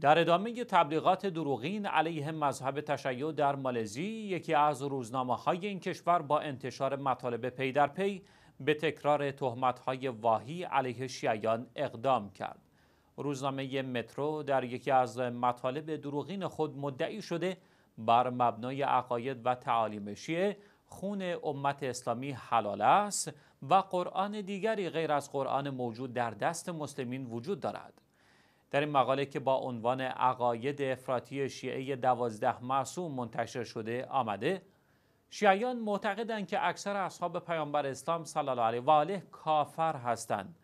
در ادامه تبلیغات دروغین علیه مذهب تشیع در مالزی یکی از روزنامه های این کشور با انتشار مطالب پی در پی به تکرار تهمت های واهی علیه شیعیان اقدام کرد روزنامه مترو در یکی از مطالب دروغین خود مدعی شده بر مبنای عقاید و تعالیم شیعه خون امت اسلامی حلال است و قرآن دیگری غیر از قرآن موجود در دست مسلمین وجود دارد در این مقاله که با عنوان عقاید افراطی شیعه دوازده معصوم منتشر شده آمده شیعیان معتقدند که اکثر اصحاب پیامبر اسلام صلی الله علیه و آله کافر هستند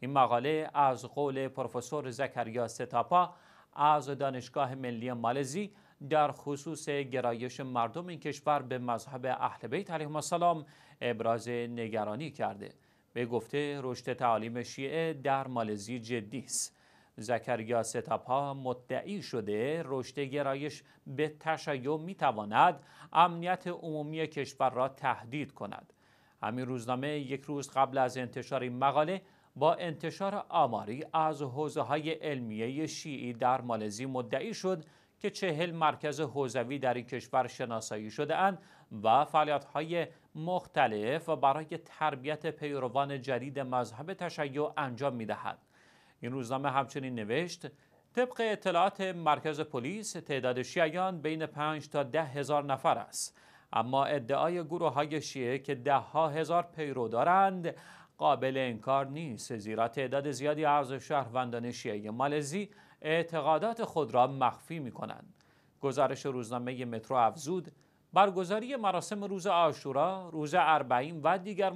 این مقاله از قول پروفسور زکریا ستاپا از دانشگاه ملی مالزی در خصوص گرایش مردم این کشور به مذهب اهل بیت علیهم السلام ابراز نگرانی کرده به گفته رشد تعالیم شیعه در مالزی جدی است زکریا ستاپا مدعی شده رشد گرایش به تشیع میتواند امنیت عمومی کشور را تهدید کند همین روزنامه یک روز قبل از انتشار این مقاله با انتشار آماری از حوزه های علمیه شیعی در مالزی مدعی شد که چهل مرکز حوزوی در این کشور شناسایی شده اند و فعالیت های مختلف برای تربیت پیروان جدید مذهب تشیع انجام می دهد. این روزنامه همچنین نوشت طبق اطلاعات مرکز پلیس تعداد شیعیان بین 5 تا ده هزار نفر است اما ادعای گروه های شیعه که ده ها هزار پیرو دارند قابل انکار نیست زیرا تعداد زیادی از شهروندان شیعه مالزی اعتقادات خود را مخفی می کنند گزارش روزنامه مترو افزود برگزاری مراسم روز آشورا، روز اربعین و دیگر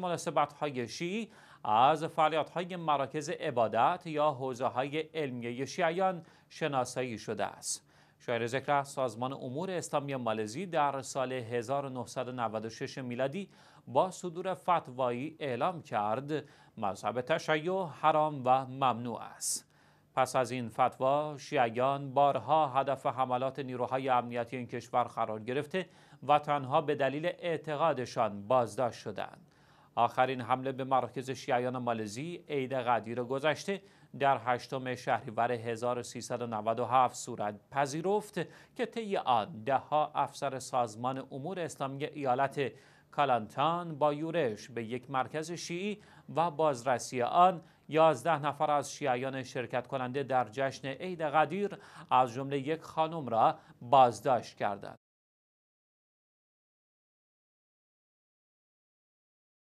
های شیعی از فعالیت‌های مراکز عبادت یا های علمیه شیعیان شناسایی شده است. شایر ذکر سازمان امور اسلامی مالزی در سال 1996 میلادی با صدور فتوایی اعلام کرد مذهب تشیع حرام و ممنوع است. پس از این فتوا شیعیان بارها هدف حملات نیروهای امنیتی این کشور قرار گرفته و تنها به دلیل اعتقادشان بازداشت شدند آخرین حمله به مراکز شیعیان مالزی عید قدیر گذشته در هشتم شهریور 1397 صورت پذیرفت که طی آن دهها افسر سازمان امور اسلامی ایالت کالانتان با یورش به یک مرکز شیعی و بازرسی آن یازده نفر از شیعیان شرکت کننده در جشن عید قدیر از جمله یک خانم را بازداشت کردند.